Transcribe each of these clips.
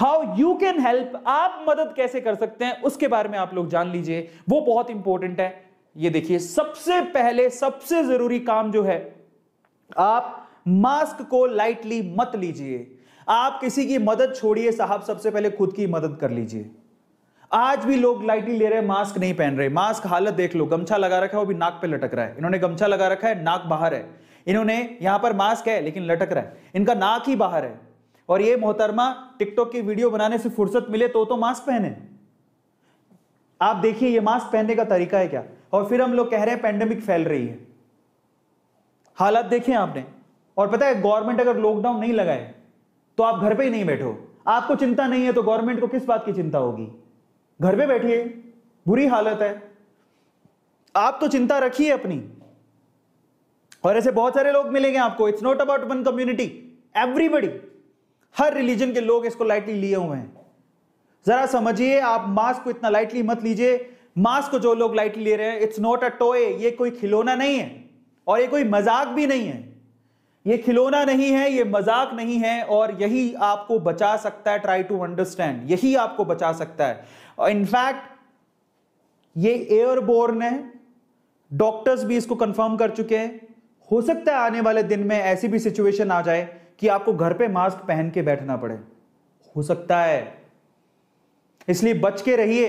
how you can help आप मदद कैसे कर सकते हैं उसके बारे में आप लोग जान लीजिए वो बहुत इंपॉर्टेंट है ये देखिए सबसे पहले सबसे जरूरी काम जो है आप मास्क को लाइटली मत लीजिए आप किसी की मदद छोड़िए साहब सबसे पहले खुद की मदद कर लीजिए आज भी लोग लाइटली ले रहे हैं मास्क नहीं पहन रहे मास्क हालत देख लो गमछा लगा रखा है वो भी नाक पे लटक रहा है इन्होंने गमछा लगा रखा है नाक बाहर है इन्होंने यहां पर मास्क है लेकिन लटक रहा है इनका नाक ही बाहर है और ये मोहतरमा टिकटॉक की वीडियो बनाने से फुर्सत मिले तो तो मास्क पहने आप देखिए ये मास्क पहनने का तरीका है क्या और फिर हम लोग कह रहे हैं पैंडेमिक फैल रही है हालात देखे आपने और पता है गवर्नमेंट अगर लॉकडाउन नहीं लगाए तो आप घर पर ही नहीं बैठो आपको चिंता नहीं है तो गवर्नमेंट को किस बात की चिंता होगी घर पर बैठिए बुरी हालत है आप तो चिंता रखिए अपनी और ऐसे बहुत सारे लोग मिलेंगे आपको it's not about one community everybody हर रिलीजन के लोग इसको लाइटली लिए हुए हैं जरा समझिए आप मास्क को इतना लाइटली मत लीजिए मास्क को जो लोग लाइटली ले रहे हैं इट्स नॉट अ टॉय ये कोई खिलौना नहीं है और ये कोई मजाक भी नहीं है ये खिलौना नहीं है ये मजाक नहीं है और यही आपको बचा सकता है ट्राई टू अंडरस्टैंड यही आपको बचा सकता है और इनफैक्ट ये एयरबोर्न है डॉक्टर्स भी इसको कंफर्म कर चुके हैं हो सकता है आने वाले दिन में ऐसी भी सिचुएशन आ जाए कि आपको घर पे मास्क पहन के बैठना पड़े हो सकता है इसलिए बच के रहिए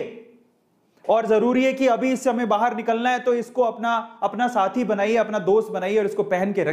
और जरूरी है कि अभी इससे हमें बाहर निकलना है तो इसको अपना अपना साथी बनाइए अपना दोस्त बनाइए और इसको पहन के रख